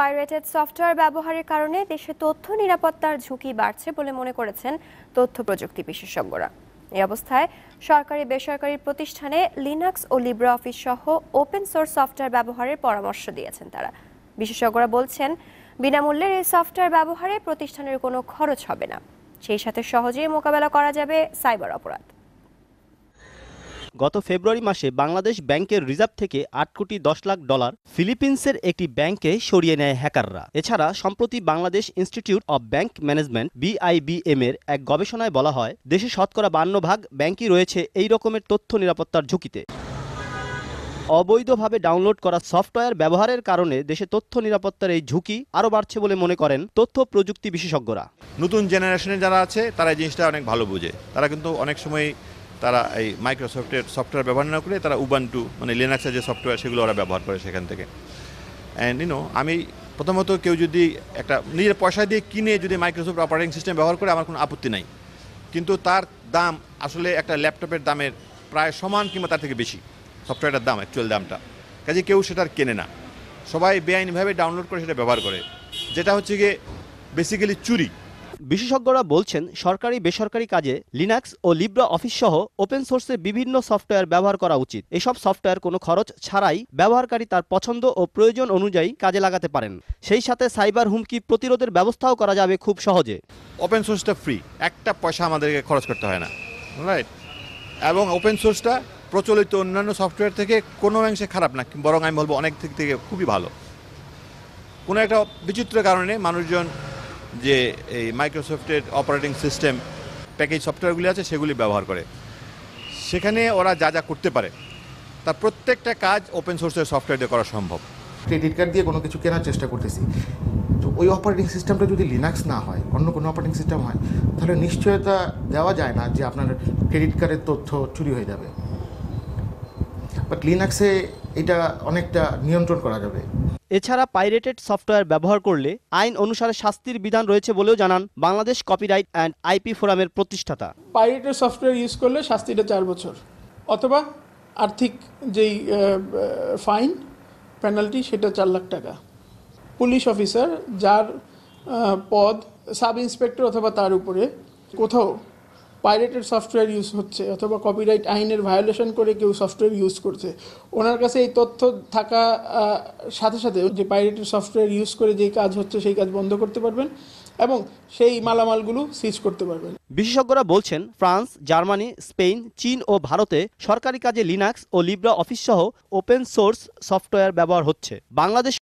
pirated software ব্যবহারের কারণে দেশে তথ্য নিরাপত্তার ঝুঁকি বাড়ছে বলে মনে করেছেন তথ্য প্রযুক্তি বিশেষজ্ঞরা এই অবস্থায় সরকারি বেসরকারি প্রতিষ্ঠানে লিনাক্স ও লিব্রা অফিস সহ ওপেন সোর্স সফটওয়্যার ব্যবহারের পরামর্শ দিয়েছেন তারা বিশেষজ্ঞরা বলছেন বিনামূল্যের এই সফটওয়্যার ব্যবহারে প্রতিষ্ঠানের কোনো খরচ হবে না সেই সাথে সহজেই মোকাবেলা করা যাবে সাইবার অপরাধ গত ফেব্রুয়ারি মাসে বাংলাদেশ ব্যাংকের রিজার্ভ থেকে আট কোটি দশ লাখ ডলার ফিলিপিন্সের একটি ব্যাংকে সরিয়ে নেয় হ্যাকাররা এছাড়া সম্প্রতি Bangladesh Institute of Bank Management BIBM এর এক গবেষণায় বলা হয় দেশে শতকরা বান্ন ভাগ ব্যাংকই রয়েছে এই রকমের তথ্য নিরাপত্তার ঝুঁকিতে অবৈধভাবে ডাউনলোড করা সফটওয়্যার ব্যবহারের কারণে দেশে তথ্য নিরাপত্তার এই ঝুঁকি আরও বাড়ছে বলে মনে করেন তথ্য প্রযুক্তি বিশেষজ্ঞরা নতুন জেনারেশনে যারা আছে তারা এই জিনিসটা অনেক ভালো বোঝে তারা কিন্তু অনেক সময় তারা এই মাইক্রোসফটের সফটওয়্যার ব্যবহার না করে তারা টু মানে লিনাক্সের যে সফটওয়্যার সেগুলো ওরা ব্যবহার করে সেখান থেকে অ্যান্ড ইউনো আমি প্রথমত কেউ যদি একটা নিজের পয়সা দিয়ে কিনে যদি মাইক্রোসফট অপারেটিং সিস্টেম ব্যবহার করে আমার কোনো আপত্তি নাই কিন্তু তার দাম আসলে একটা ল্যাপটপের দামের প্রায় সমান কিংবা তার থেকে বেশি সফটওয়্যারটার দাম অ্যাকচুয়াল দামটা কাজে কেউ সেটার কেনে না সবাই বেআইনিভাবে ডাউনলোড করে সেটা ব্যবহার করে যেটা হচ্ছে গিয়ে বেসিক্যালি চুরি বিশেষজ্ঞরা বলছেন সরকারি বেসরকারি কাজে লিনাক্স ও লিব্রা অফিস সহ ওপেন সোর্সের বিভিন্ন সফটওয়্যার ব্যবহার করা উচিত এসব সফটওয়্যার কোনো খরচ ছাড়াই ব্যবহারকারী তার পছন্দ ও প্রয়োজন অনুযায়ী কাজে লাগাতে পারেন সেই সাথে সাইবার হুমকি প্রতিরোধের ব্যবস্থাও করা যাবে খুব সহজে ওপেন সোর্সটা ফ্রি একটা পয়সা আমাদেরকে খরচ করতে হয় না রাইট এবং ওপেন সোর্সটা প্রচলিত অন্যান্য সফটওয়্যার থেকে কোনো অংশে খারাপ না বরং আমি বলবো অনেক দিক থেকে খুবই ভালো কোনো একটা বিচিত্র কারণে মানুষজন যে এই মাইক্রোসফটের অপারেটিং সিস্টেম প্যাকেজ সফটওয়্যারগুলি আছে সেগুলি ব্যবহার করে সেখানে ওরা যা যা করতে পারে তার প্রত্যেকটা কাজ ওপেন সোর্সের সফটওয়্যার দিয়ে করা সম্ভব ক্রেডিট কার্ড দিয়ে কোনো কিছু কেনার চেষ্টা করতেছি তো ওই অপারেটিং সিস্টেমটা যদি লিনাক্স না হয় অন্য কোনো অপারেটিং সিস্টেম হয় তাহলে নিশ্চয়তা দেওয়া যায় না যে আপনার ক্রেডিট কার্ডের তথ্য চুরি হয়ে যাবে বাট লিনাক্সে এটা অনেকটা নিয়ন্ত্রণ করা যাবে এছাড়া পাইরেটেড সফটওয়্যার ব্যবহার করলে আইন অনুসারে শাস্তির বিধান রয়েছে বলেও জানান বাংলাদেশ কপিরাইট অ্যান্ড আইপি ফোরামের প্রতিষ্ঠাতা পাইরেটেড সফটওয়্যার ইউজ করলে শাস্তিটা চার বছর অথবা আর্থিক যেই ফাইন পেনাল্টি সেটা চার লাখ টাকা পুলিশ অফিসার যার পদ সাব ইন্সপেক্টর অথবা তার উপরে কোথাও পাইরেটেড সফটওয়্যার ইউজ হচ্ছে অথবা কপিরাইট আইনের ভায়োলেশন করে কেউ সফটওয়্যার ইউজ করছে ওনার কাছে এই তথ্য থাকা সাথে সাথে যে পাইরেটেড সফটওয়্যার ইউজ করে যে কাজ হচ্ছে সেই কাজ বন্ধ করতে পারবেন এবং সেই মালামালগুলো সিজ করতে পারবেন বিশেষজ্ঞরা বলছেন ফ্রান্স জার্মানি স্পেন চীন ও ভারতে সরকারি কাজে লিনাক্স ও লিব্রা অফিস সহ ওপেন সোর্স সফটওয়্যার ব্যবহার হচ্ছে বাংলাদেশ